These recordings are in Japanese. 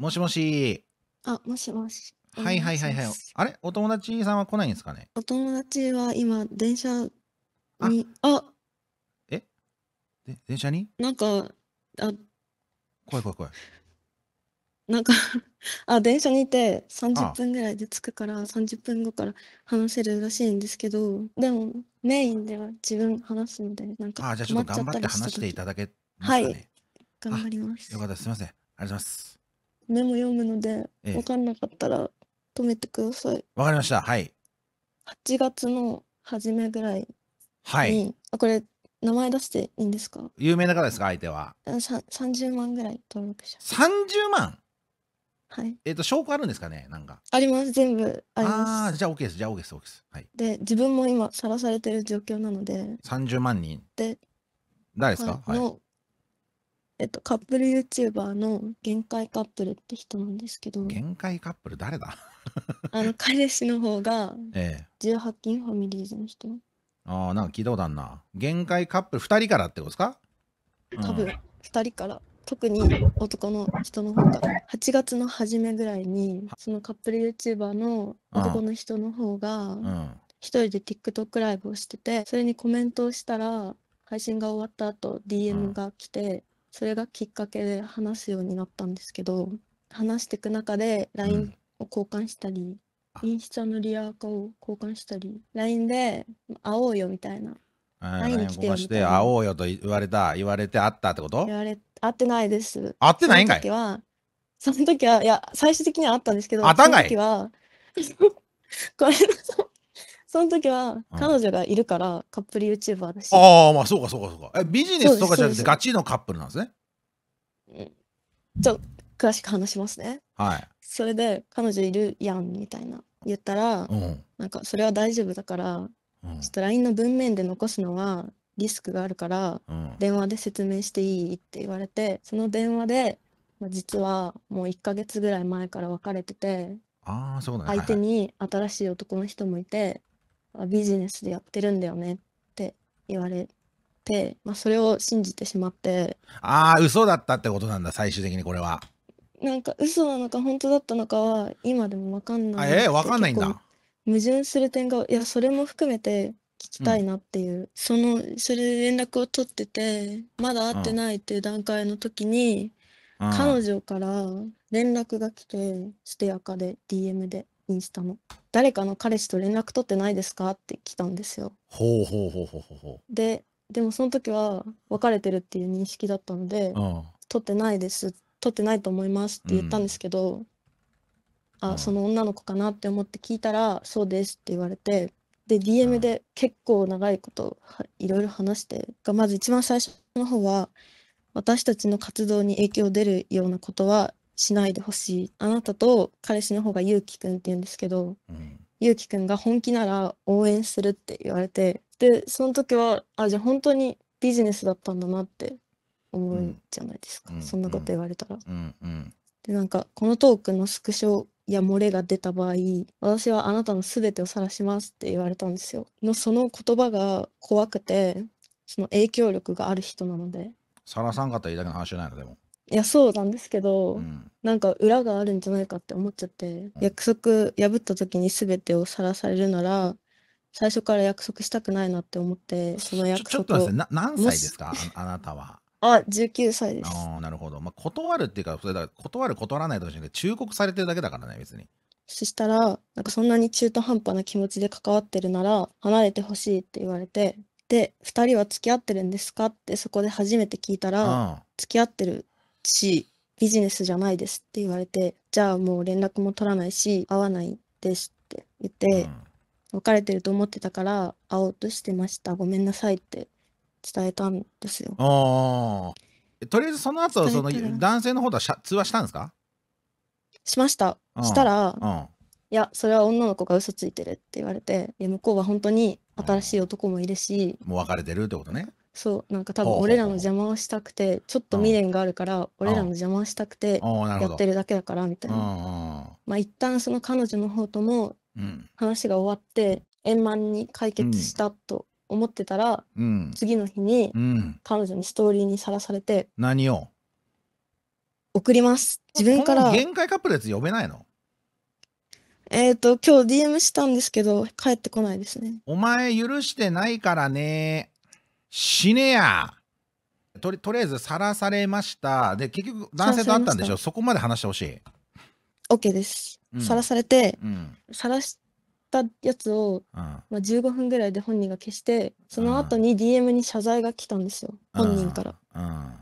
もしもし。あ、もしもし。はいはいはいはい。あれお友達さんは来ないんですかねお友達は今、電車に、あ、えで電車になんか、あ、怖い怖い怖い。なんかあ、電車にいて30分ぐらいで着くから30分後から話せるらしいんですけど、でもメインでは自分話すので、なんかあ、じゃあちょっと頑張って話していただけますはい、頑張ります。よかったす。みません。ありがとうございます。メモ読むので、ええ分かんなかったら止めてください。わかりました。はい。8月の初めぐらいに、はい。あ、これ、名前出していいんですか有名な方ですか、相手は。さ ?30 万ぐらい登録者。30万はい。えっ、と、証拠あるんですかねなんか。あります。全部ありああじゃあ OK です。じゃあ OK です。OK です。はい。で、自分も今、さらされてる状況なので、30万人。で、誰ですかはい。はいのえっと、カップル YouTuber の限界カップルって人なんですけど、限界カップル誰だ あの、彼氏の方が、え18金ファミリーズの人。ああ、なんか聞いたことあんな。限界カップル2人からってことですか多分、2人から。特に男の人の方が8月の初めぐらいにそのカップル YouTuber の男の人の方が1一人で TikTok ライブをしててそれにコメントをしたら配信が終わった後う DM が来てそれがきっかけで話すようになったんですけど話していく中で LINE を交換したり、うん、インスタのリアカを交換したり LINE で会おうよみたいな会 i n e てよみた会おうよと言われた言われて会ったってこと言われ会ってないです会ってないんかいその時はいや最終的には会ったんですけど会ったんかいその時はこれんその時は彼女がいるからカップルユーチューバーだし。ああ、まあそうかそうかそうか。え、ビジネスとかじゃなくてガチのカップルなんですね。ちょっ詳しく話しますね。はい。それで彼女いるやんみたいな言ったら、うん、なんかそれは大丈夫だから、うん、ちょっと LINE の文面で残すのはリスクがあるから、うん、電話で説明していいって言われて、その電話で、まあ、実はもう1ヶ月ぐらい前から別れてて、あそうなん、ね、相手に新しい男の人もいて、ビジネスでやってるんだよねって言われて、まあ、それを信じてしまってああ嘘だったってことなんだ最終的にこれはなんか嘘なのか本当だったのかは今でも分かんないええー、分かんないんだ矛盾する点がいやそれも含めて聞きたいなっていう、うん、そのそれで連絡を取っててまだ会ってないっていう段階の時に、うん、彼女から連絡が来て、ステアカで DM でインスタの。誰かの彼氏と連絡取ってないですかって来たんですよ。ほうほうほうほうほうで、でもその時は別れてるっていう認識だったので、取ってないです、取ってないと思いますって言ったんですけど、あ、あその女の子かなって思って聞いたら、そうですって言われて、で、DM で結構長いこといろいろ話してが、まず一番最初の方は、私たちの活動に影響出るようなことはしないでほしいあなたと彼氏の方がゆうきくんって言うんですけど、うん、ゆうきくんが本気なら応援するって言われてでその時はあじゃあ本当にビジネスだったんだなって思うじゃないですか、うん、そんなこと言われたら。うんうん、でなんかこのトークのスクショや漏れが出た場合私はあなたの全てを晒しますって言われたんですよのその言葉が怖くてその影響力がある人なので晒さんかったらいいだけの話じゃないのでもいや、そうなんですけど、うんなんか裏があるんじゃないかって思っちゃって、約束破った時に全てを晒されるなら、最初から約束したくないなって思って、そのちょ約ちょっと束っな何歳ですかああなたは。あ、19歳です。ああ、なるほど。まあ、断るっていうか、それだ断る、断らないとしなく忠告されてるだけだからね、別に。そしたら、なんかそんなに中途半端な気持ちで関わってるなら、離れてほしいって言われて、で、二人は付き合ってるんですかってそこで初めて聞いたら、付き合ってるし、ビジネスじゃないですって言われて、じゃあもう連絡も取らないし、会わないですって言って、うん、別れてると思ってたから、会おうとしてました。ごめんなさいって伝えたんですよ。ああ。とりあえずその後、その男性の方とは通話したんですかしました。したら、うん、いや、それは女の子が嘘ついてるって言われて、いや、向こうは本当に新しい男もいるし、もう別れてるってことね。そう、なんか多分俺らの邪魔をしたくて、ちょっと未練があるから、俺らの邪魔をしたくてやってるだけだから、みたいな。まあ一旦その彼女の方とも話が終わって円満に解決したと思ってたら、次の日に彼女にストーリーにさらされて、何を送ります。自分から、限界カップルやつ呼べないのえっと、今日 DM したんですけど、帰ってこないですね。お前許してないからね死ねやとりとりあえずさらされましたで結局男性と会ったんでしょそこまで話してほしい OK です晒さらされてうんさらしたやつを、うんまあ、15分ぐらいで本人が消してその後に DM に謝罪が来たんですよ本人からうん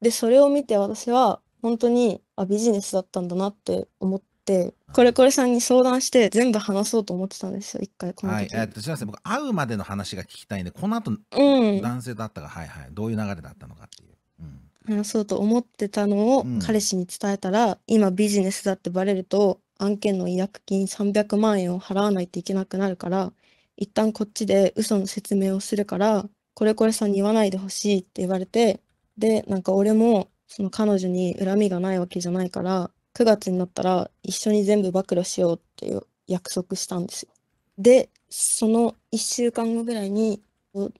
でそれを見て私は本当にあビジネスだったんだなって思ってこれこれさんに相談して全部話そうと思ってたんですよ、一回このはい、えーっと、すみません、僕、会うまでの話が聞きたいんで、この後、うん。男性だったが、はいはい、どういう流れだったのかっていう。うん、話そうと思ってたのを彼氏に伝えたら、今ビジネスだってバレると案件の違約金300万円を払わないといけなくなるから、一旦こっちで嘘の説明をするから、これこれさんに言わないでほしいって言われて、で、なんか俺もその彼女に恨みがないわけじゃないから、9月になったら一緒に全部暴露しようっていう約束したんですよ。で、その1週間後ぐらいに、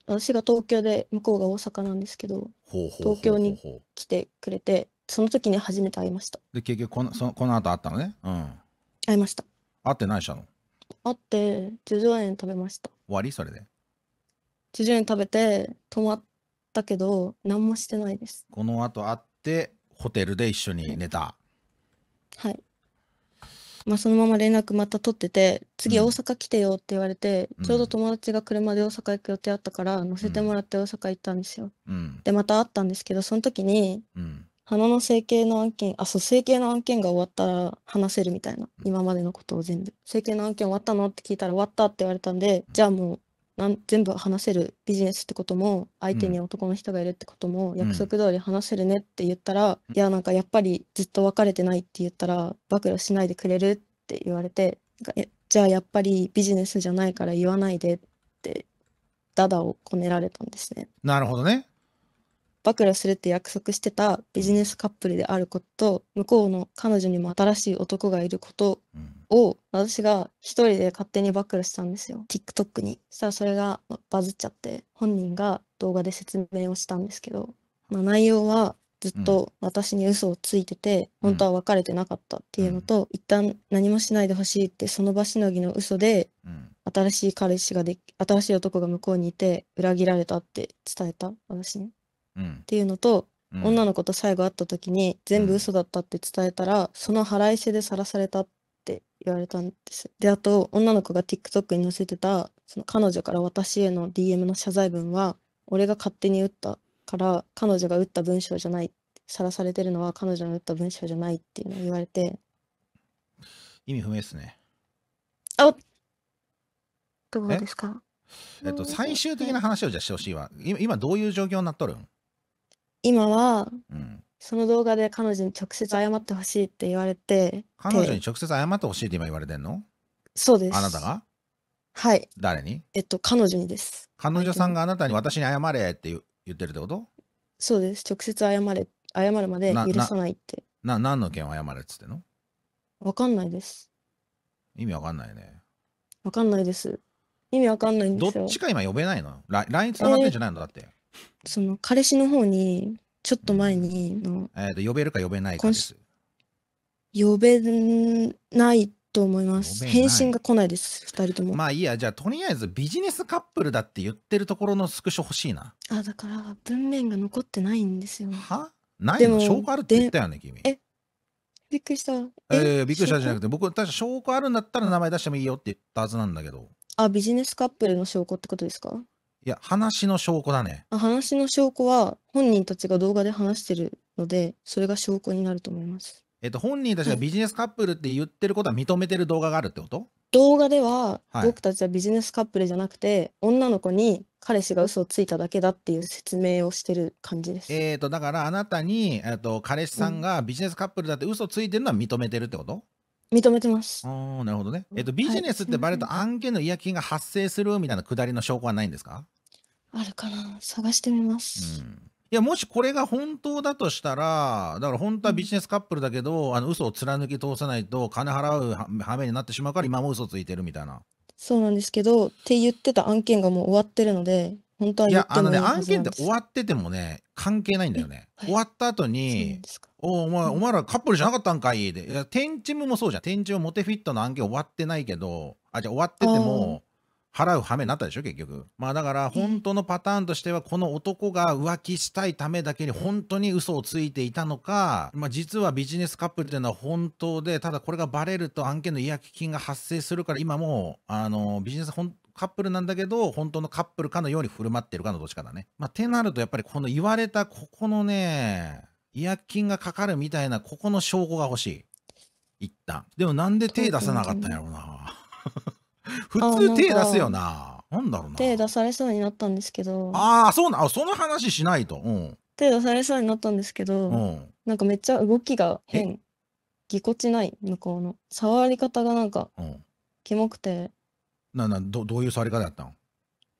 私が東京で、向こうが大阪なんですけど、東京に来てくれて、その時に初めて会いました。で、結局この、そのこの後会ったのね。うん。会いました。会って何したの会って、十々円食べました。終わりそれで。十々円食べて、泊まったけど、何もしてないです。この後会って、ホテルで一緒に寝た。はい。まあ、そのまま連絡また取ってて、次大阪来てよって言われて、うちょうど友達が車で大阪行く予定あったから、乗せてもらって大阪行ったんですよ。うん。で、また会ったんですけど、その時に、うん。花の整形の案件、あ、そう、整形の案件が終わったら話せるみたいな、今までのことを全部。整形の案件終わったのって聞いたら終わったって言われたんで、じゃあもうなん全部話せるビジネスってことも相手に男の人がいるってことも約束通り話せるねって言ったら、いやなんかやっぱりずっと別れてないって言ったら暴露しないでくれるって言われてじゃあやっぱりビジネスじゃないから言わないでってダダをこねられたんですね。なるほどね。暴露するって約束してたビジネスカップルであることと向こうの彼女にも新しい男がいることうんを私が一人で勝手に暴露したんですよ TikTok にそしたらそれがバズっちゃって本人が動画で説明をしたんですけど、まあ、内容はずっと私に嘘をついてて、うん、本当は別れてなかったっていうのと、うん、一旦何もしないでほしいってその場しのぎの嘘で、うん、新しい彼氏ができ新しい男が向こうにいて裏切られたって伝えた私に、うん、っていうのと女の子と最後会った時に全部嘘だったって伝えたら、その腹いせでさらされたっって言われたんです。で、あと、女の子が TikTok に載せてた、その彼女から私への DM の謝罪文は、俺が勝手に打ったから、彼女が打った文章じゃない、さらされてるのは彼女の打った文章じゃないっていうのを言われて。意味不明ですね。あどうですかえっと、最終的な話をじゃあしてほしいわ。今、どういう状況になっとるん今は、うん、その動画で彼女に直接謝ってほしいって言われて、彼女に直接謝ってほしいって今言われてんのそうです。あなたがはい。誰にえっと、彼女にです。彼女さんがあなたに私に謝れって言言ってるってことそうです。直接謝れ、謝るまで許さないって。な何の件を謝れっつってのわかんないです。意味わかんないね。わかんないです。意味わかんないんどですよっ。ちか今呼べないのラ ?LINE つながってんじゃないのだって。その彼氏の方にちょっと前にの、えっ、と、呼べるか呼べないかです。呼べないと思います。返信が来ないです、二人とも。まあいいや、じゃあとりあえずビジネスカップルだって言ってるところのスクショ欲しいな。あ、だから文面が残ってないんですよ。はないの証拠あるって言ったよね、君。えびっくりした。えー、びっくりしたじゃなくて、僕、確か証拠あるんだったら名前出してもいいよって言ったはずなんだけど。あ、ビジネスカップルの証拠ってことですかいや、話の証拠だね。話の証拠は本人たちが動画で話してるので、それが証拠になると思います。えっと、本人たちがビジネスカップルって言ってることは認めてる動画があるってこと動画では僕たちはビジネスカップルじゃなくて、女の子に彼氏が嘘をついただけだっていう説明をしてる感じです。えっと、だからあなたに、えっと、彼氏さんがビジネスカップルだって嘘ついてるのは認めてるってこと認めてます。ああ、なるほどね。えっと、ビジネスってバレると案件の違約金が発生するみたいなくだりの証拠はないんですかあるかな探してみまうす。んいやもしこれが本当だとしたら、だから本当はビジネスカップルだけど、あの嘘を貫き通さないと金払うは羽目になってしまうから今も嘘ついてるみたいな。そうなんですけど、って言ってた案件がもう終わってるので、本当はい言や、っあてのもいね、いは案ずな件って終わっててもね、関係ないんだよね。はい終わった後に、おお前、お前らカップルじゃなかったんかいで、いや、天チムもそうじゃん。天チムもモテフィットの案件終わってないけど、あ、じゃあ終わってても、払う羽目になったでしょ、結局。まあだから、本当のパターンとしては、この男が浮気したいためだけに本当に嘘をついていたのか、まあ実はビジネスカップルっていうのは本当で、ただこれがバレると案件の違約金が発生するから、今もう、あの、ビジネスカップルなんだけど、本当のカップルかのように振る舞ってるかのどっちかだね。まあ、てなると、やっぱりこの言われたここのね、違約金がかかるみたいな、ここの証拠が欲しい。一旦。でもなんで手出さなかったんやろうな。普通手出すよな。なんだろうな。手出されそうになったんですけど。ああ、そうな、その話しないと。うん。手出されそうになったんですけど、うん、なんかめっちゃ動きが変。ぎこちない、向こうの。触り方がなんか、うん、キモくて。ななど、どういう触り方やったの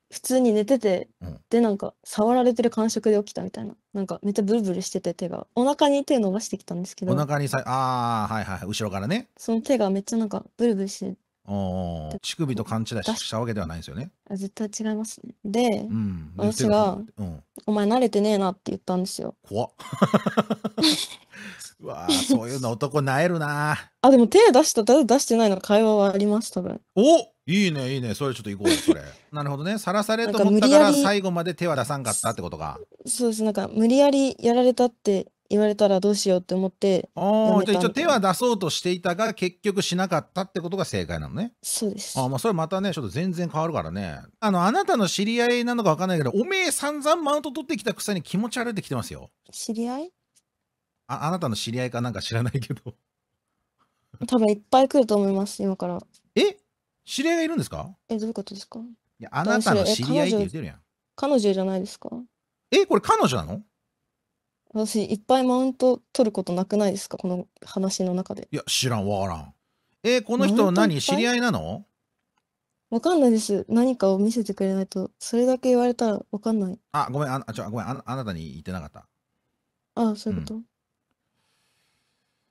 普通に寝てて、うん、で、なんか、触られてる感触で起きたみたいな。なんか、めっちゃブルブルしてて、手が。お腹に手伸ばしてきたんですけど。お腹にさ、ああ、はいはい、後ろからね。その手がめっちゃなんか、ブルブルして、おー乳首と勘違いしたわけではないんですよね。絶対違いますね。で、うん。私るが、うん。お前慣れてねえなって言ったんですよ。怖っ。うわあ、そういうの男なえるな。あ、でも手出した、だ出してないの会話はあります、多分。おいいね、いいね。それちょっと行こうよ、それ。なるほどね。さらされなとか思っ無た理かやらり、最後まで手は出さんかったってことか。そうです、なんか無理やりやられたって言われたらどうしようって思ってああじゃあ一応手は出そうとしていたが結局しなかったってことが正解なのねそうですああまあそれまたねちょっと全然変わるからねあのあなたの知り合いなのか分かんないけどおめえ散々マウント取ってきたくせに気持ち悪いってきてますよ知り合いああなたの知り合いかなんか知らないけど 多分いっぱい来ると思います今からえ知り合いがいるんですかえどういうことですかいやあなたの知り合いって言ってるやん彼女じゃないですかえこれ彼女なの私、いっぱいマウント取ることなくないですかこの話の中で。いや、知らん、わからん。えー、この人何知り合いなのわかんないです。何かを見せてくれないと、それだけ言われたらわかんない。あ、ごめん、あ、あちょ、ごめん、あ、あなたに言ってなかった。ああ、そういうこん。と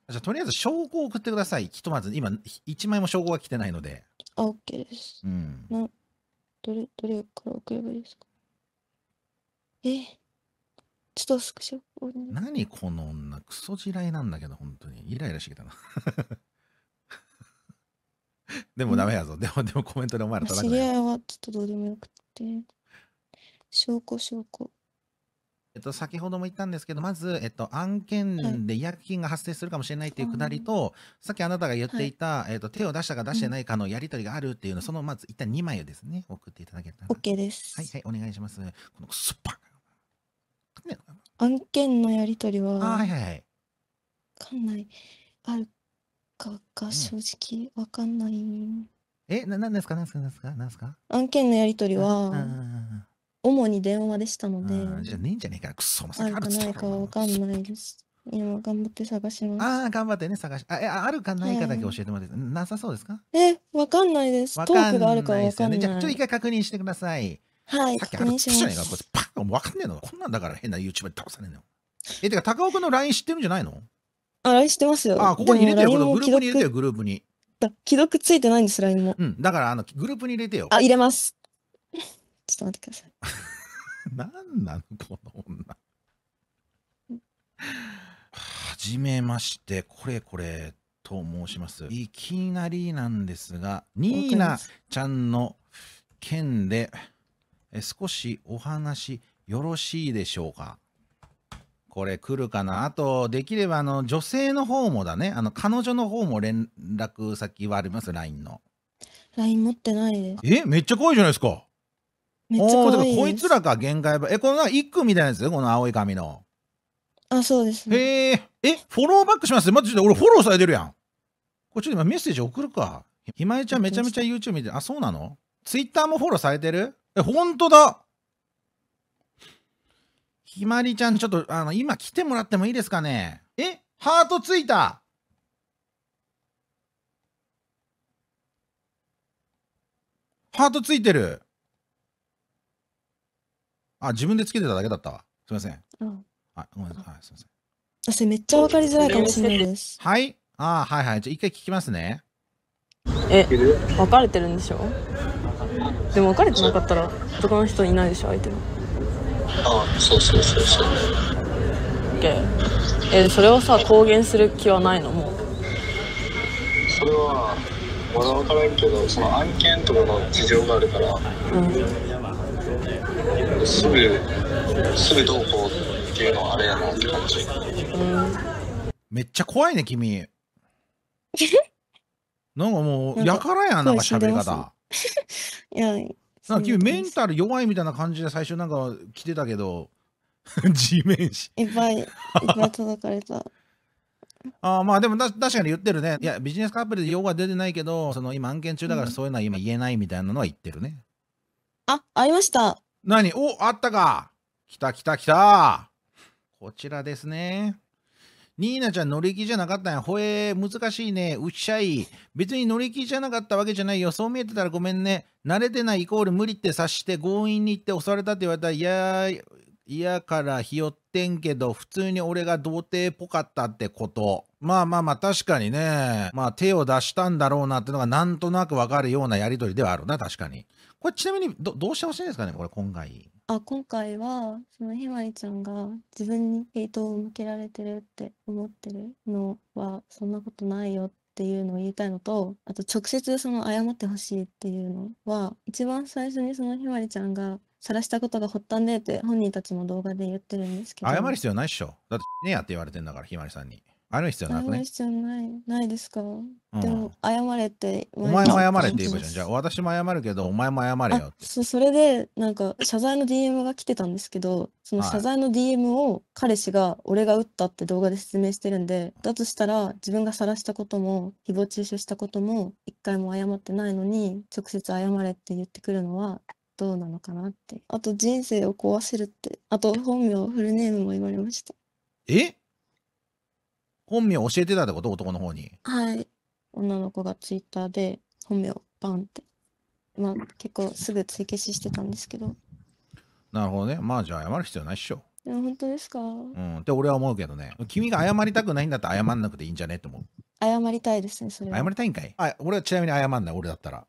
じゃあ、とりあえず証拠を送ってください。ひとまず、今、一枚も証拠が来てないので。あ、OK です。うん。な、どれ、どれから送ればいいですかえちょっとスクショ何この女、クソ地雷なんだけど、本当に。イライラしてきたな。でもダメやぞ。でも、でもコメントでお前らたあ叩知くなり合いはちょっとどうでもよくて。証拠、証拠。えっと、先ほども言ったんですけど、まず、えっと、案件で違約金が発生するかもしれないっていうくだりと、さっきあなたが言っていた、えっと、手を出したか出してないかのやり取りがあるっていうの、その、まず、一旦2枚をですね、送っていただけたら。OK です。はい、はい、お願いします。このクソバね案件のやり取りああ、ははいはいはかんない。あるかが正直わかんない。え、な、なですか何ですか何ですか何ですか案件のやり取りは、主に電話でしたのうああ、で、じゃねえんじゃねえか。くそ、もさあかるかないかはわかんないです。今頑張って探しますああ頑張ってね、探し。あ、え、ああるかないかだけ教えてもらって。なさそうですかえ、わかんないです。トークがあるんかなはいわですかよね。んじゃあ、ちょっと一い。回確認してください。はい、確認しまえか。す。かも分かんねえのこんなんだから変な YouTuber 倒さねえのえてか高尾君の LINE 知ってるんじゃないのあ LINE 知ってますよあここに入れてるグループに入れてよグループにだ既読ついてないんです LINE もうんだからあのグループに入れてよあ入れますちょっと待ってください何 なのこの女はじめましてこれこれと申しますいきなりなんですがニーナちゃんの件でえ少しお話よろしいでしょうかこれ来るかなあと、できればあの、女性の方もだね。あの、彼女の方も連絡先はあります ?LINE の。LINE 持ってないです。えめっちゃ怖いじゃないですか。めっちゃおお、こいつらが限界ば。え、このな一句みたいなやつこの青い髪の。あ、そうですね。ええ。え、フォローバックしますまずちょっと俺フォローされてるやん。これちょっと今メッセージ送るか。ひまえちゃんめちゃめちゃ YouTube 見てるあ、そうなのツイッターもフォローされてるえ、ほんとだひまりちゃん、ちょっと、あの、今来てもらってもいいですかねえハートついたハートついてるあ、自分でつけてただけだったわ。すみません。うん、あ、ごめんなさい。すみません。私めっちゃわかりづらいかもしれないです。はい。あ、はいはい。じゃ一回聞きますね。え、分かれてるんでしょでも別れてなかったら男の人いないでしょ相手もああそうそうそうそう OK えそれをさ公言する気はないのもうそれはまだ分からんけどその案件とかの事情があるから、うん、すぐすぐどうこうっていうのはあれやなって感じ、うん、めっちゃ怖いね君 なんかもうやからやんなんか喋り方 いや、なんか君メンタル弱いみたいな感じで最初なんか来てたけど、地面師。いっぱい、いっぱい叩かれた。あまあでも確かに言ってるね。いや、ビジネスカップルで用が出てないけど、その今案件中だからそういうのは今言えないみたいなのは言ってるね。うん、あ、ありました。何お、あったか。来た来た来た。こちらですね。ニーナちゃん乗り気じゃなかったんや。ほえー、難しいね。うっしゃい。別に乗り気じゃなかったわけじゃないよ。そう見えてたらごめんね。慣れてないイコール無理って察して強引に行って襲われたって言われたら、いや嫌からひよってんけど、普通に俺が童貞っぽかったってこと。まあまあまあ確かにね、まあ手を出したんだろうなってのがなんとなくわかるようなやりとりではあるな、確かに。これちなみにど、どうしてほしいんですかね、これ今回。あ、今回は、そのひまりちゃんが自分にヘイトを向けられてるって思ってるのは、そんなことないよっていうのを言いたいのと、あと直接その謝ってほしいっていうのは、一番最初にそのひまりちゃんが晒したことが発端でって本人たちも動画で言ってるんですけど。謝る必要ないっしょ。だってねやって言われてんだから、ひまりさんに。ある必要なくる必要ない、ないですか、でも、謝れってお前も謝れって言えばいじゃん。じゃあ、私も謝るけど、お前も謝れよって。そうそれでなんか謝罪の DM が来てたんですけどその謝罪の DM を彼氏が俺が打ったって動画で説明してるんでだとしたら自分が晒したことも誹謗中傷したことも一回も謝ってないのに直接謝れって言ってくるのはどうなのかなってあと人生を壊せるってあと本名フルネームも言われましたえ本名教えてたってこと男の方に。はい。女の子がツイッターで本名バンって。まあ結構すぐ追消ししてたんですけど。なるほどね。まあじゃあ謝る必要ないっしょ。いや本当ですかうん。って俺は思うけどね。君が謝りたくないんだったら謝んなくていいんじゃねって思う。謝りたいですね、それ謝りたいんかいあ俺はちなみに謝んない、俺だったら。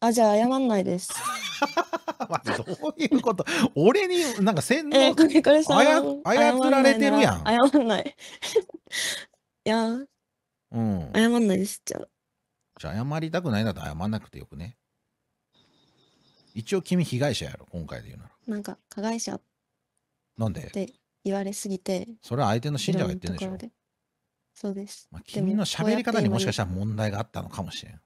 あ、じゃあ謝んないです。どういうこと俺になんか洗脳、えー、こらあや操られてるやん謝んないい やうん謝んないですじゃあじゃあ謝りたくないなら謝んなくてよくね一応君被害者やろ今回で言うならなんか加害者なんでって言われすぎてそれは相手の信者が言ってるんでしょそうです、まあ、君の喋り方にもしかしたら問題があったのかもしれん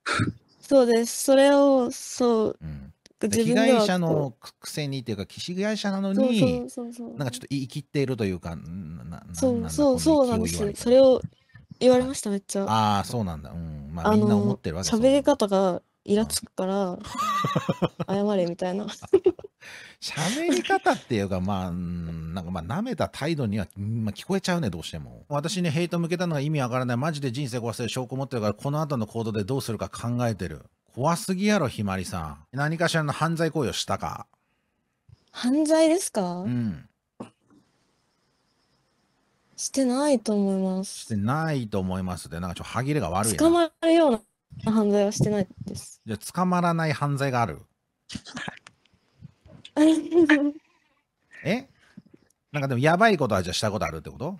そうですそれをそう、うん自分被害者のくせにっていうか被害者なのになんかちょっと言い切っているというかそうそうそうなんですそれを言われましためっちゃああそうなんだうんまあみんな思ってるわけ喋り方がイラつくから謝れみたいな 喋り方っていうかまあなんかまあ舐めた態度には、まあ、聞こえちゃうねどうしても私にヘイト向けたのが意味わからないマジで人生壊せる証拠持ってるからこの後の行動でどうするか考えてる怖すぎやろひまりさん何かしらの犯罪行為をしたか犯罪ですか、うんしてないと思いますしてないと思いますでなんかちょっと歯切れが悪い捕まるような犯罪はしてないですじゃあ捕まらない犯罪がある えなんかでもやばいことはじゃあしたことあるってこと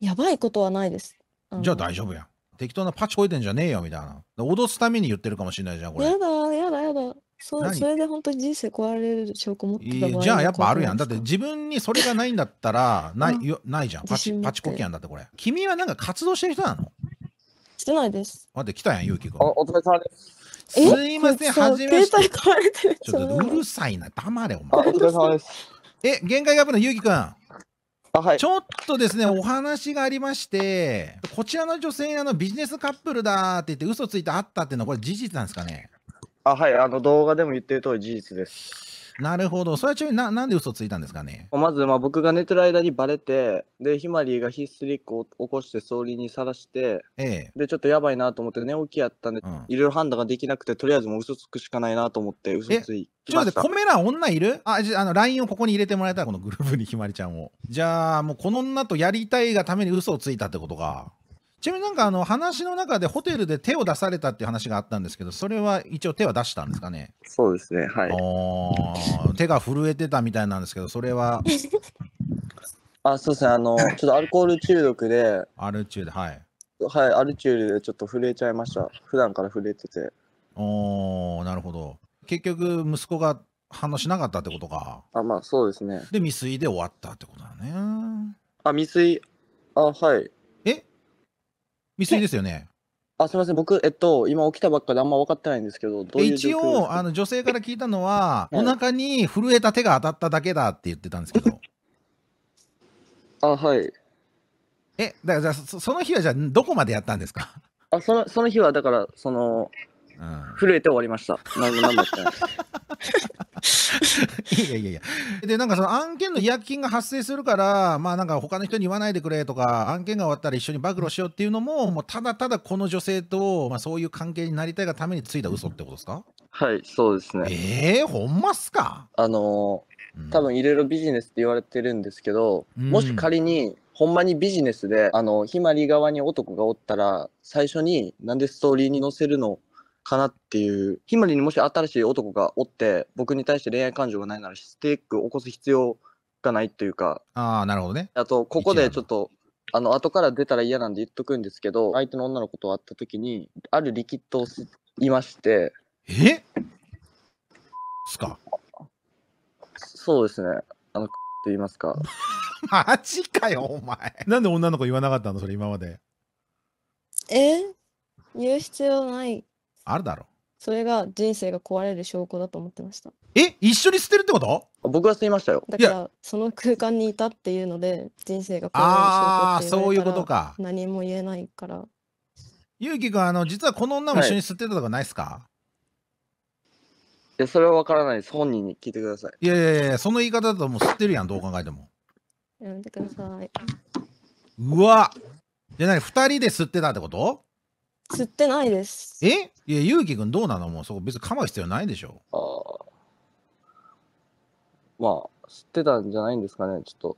やばいことはないですじゃあ大丈夫やん適当なパチこいてんじゃねえよみたいな脅すために言ってるかもしれないじゃんこれやだやだやだそそれで本当に人生壊れる証拠持ってたじゃあやっぱあるやんだって自分にそれがないんだったらないないじゃんパチパチコキやんだってこれ君はなんか活動してる人なのしてないです。待って来たやんゆうきくんお疲れ様です。すいませんはじめましてちょっとうるさいな黙れお前。お前疲れ様です。え限界がップのゆうきくんはい、ちょっとですね、お話がありまして、こちらの女性あのビジネスカップルだって言って、嘘ついてあったっていうのは、これ、事実なんですかねあはい、あの動画でも言ってる通り、事実です。なるほど。それはちなみにななんで嘘ついたんですかねまず、まあ、僕が寝てる間にバレて、で、ひまりがヒステリックを起こして、総理にさらして、ええ。で、ちょっとやばいなと思って、寝起きやったんで、いろいろ判断ができなくて、とりあえずもう嘘つくしかないなと思って、嘘ついちょっと待って、コメ欄女いるあ、じゃあ、の、LINE をここに入れてもらえたら、このグループにひまりちゃんを。じゃあ、もうこの女とやりたいがために嘘をついたってことか。ちなみになんかあの話の中でホテルで手を出されたっていう話があったんですけど、それは一応手は出したんですかね。そうですね、はい。手が震えてたみたいなんですけど、それは。あ、そうですね、あの、ちょっとアルコール中毒で。アル中で、はい。はい、アル中でちょっと震えちゃいました。普段から震えてて。おー、なるほど。結局、息子が反応しなかったってことか。あ、まあそうですね。で、未遂で終わったってことだね。あ、未遂、あ、はい。未遂ですよね。あすみません、僕、えっと、今起きたばっかであんま分かってないんですけど、どういう一応、あの女性から聞いたのは、お腹に震えた手が当たっただけだって言ってたんですけど、あ、はい。え、だからじゃあそその日はじゃあどこまでやったんですかあそのその日は、だから、その、震えて終わりました。なだった いやいやいや。で、なんかその案件の違約金が発生するから、まあなんか他の人に言わないでくれとか、案件が終わったら一緒に暴露しようっていうのも、もうただただこの女性と、まあそういう関係になりたいがためについた嘘ってことですかはい、そうですね。ええー、ほんますかあのー、多分いろいろビジネスって言われてるんですけど、うん、もし仮にほんまにビジネスで、あの、ひまり側に男がおったら、最初になんでストーリーに載せるのかなっていう、ひまりにもし新しい男がおって、僕に対して恋愛感情がないなら、ステーク起こす必要がないというか、ああ、なるほどね。あと、ここでちょっと、あの後から出たら嫌なんで言っとくんですけど、相手の女の子と会った時に、あるリキッドを吸いまして。えすかそうですね。あの、と言いますか。マジかよ、お前。なんで女の子言わなかったのそれ、今まで。え言う必要ないあるだろそれが人生が壊れる証拠だと思ってましたえ一緒に捨てるってこと僕は捨てましたよだからその空間にいたっていうので人生が壊れる証拠ってそういう言われたらことか何も言えないからゆうきくんあの実はこの女も一緒に吸ってたとかないっすか、い、やそれはわからないです本人に聞いてくださいい、やいやいやその言い方だともう吸ってるやんどう考えてもやめてくださいうわじゃあ何二人で吸ってたってこと吸ってないですえいや、ゆうきくんどうなのもうそこ別に構う必要ないでしょ。あまあ、知ってたんじゃないんですかね、ちょっと。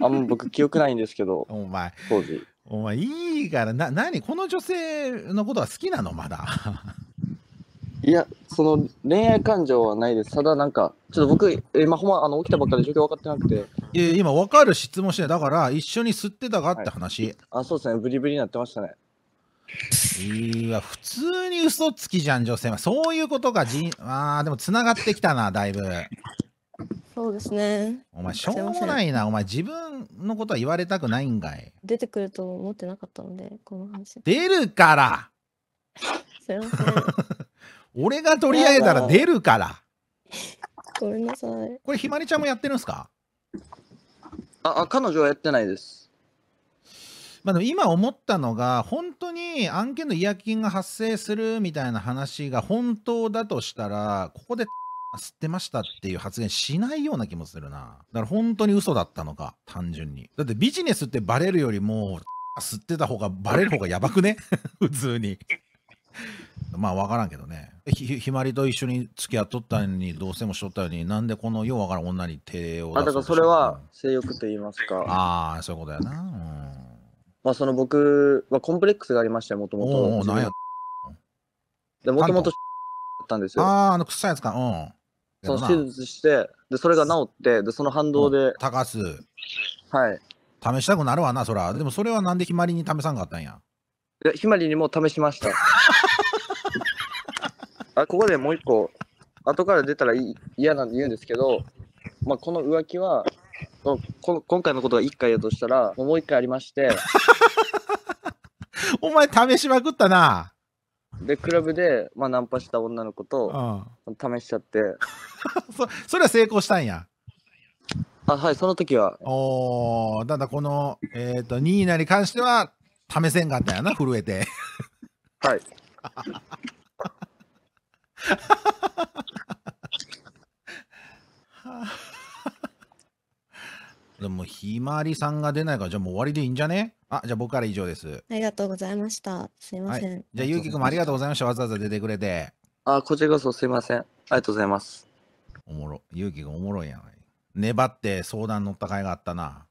あんま僕、記憶ないんですけど、お前、当時。お前、いいから、な、何この女性のことは好きなのまだ。いや、その恋愛感情はないです。ただなんか、ちょっと僕、今、ほんまあの起きたばっかりで状況分かってなくて。いや、今、分かる質問して、だから、一緒に吸ってたかって話。はい、あ、そうですね、ブリブリになってましたね。わ普通に嘘つきじゃん女性はそういうことがじあでもつながってきたなだいぶそうですねお前しょうもないなお前自分のことは言われたくないんかい出てくると思ってなかったのでこの話出るからすいません 俺が取り上げたら出るからごめんなさいこれひまりちゃんもやってるんすかああ彼女はやってないですまあ、今思ったのが本当に案件の違約金が発生するみたいな話が本当だとしたらここで吸ってましたっていう発言しないような気もするなだから本当に嘘だったのか単純にだってビジネスってバレるよりも吸ってた方がバレる方がやばくね 普通にまあ分からんけどねひひまりと一緒に付き合っとったのにどうせもしとったのになんでこのようわからん女に手を出すあだからそれは性欲と言いますかああそういうことやな、うんまあ、その僕はコンプレックスがありまして、もともと。おおなんやで、もともとだったんですよ。ああ、あの臭いやつか。うん。その手術して、で、それが治って、で、その反動で。高す。はい。試したくなるわな、そら。でもそれはなんでひまりに試さんかったんや。いや、ひまりにも試しました。あここでもう一個、後から出たら嫌なんで言うんですけど、まあ、この浮気は、こ今回のことが1回やとしたら、もう1回ありまして、お前試しまくったな。で、クラブで、まあ、ナンパした女の子と、試しちゃって。そそれは成功したんや。あはい、その時は。おお、ただこの、えっ、ー、と、ニーナに関しては、試せんかったやな、震えて。はい。はあ。でも、ひまわりさんが出ないから、じゃあもう終わりでいいんじゃねあ、じゃあ僕から以上です。ありがとうございました。すいません。はい、じゃあ、ゆうきくんもありがとうございました。わざわざ出てくれて。あ、こちらこそすいません。ありがとうございます。おもろ。ゆうきくんおもろいやん粘って相談乗った甲斐があったな。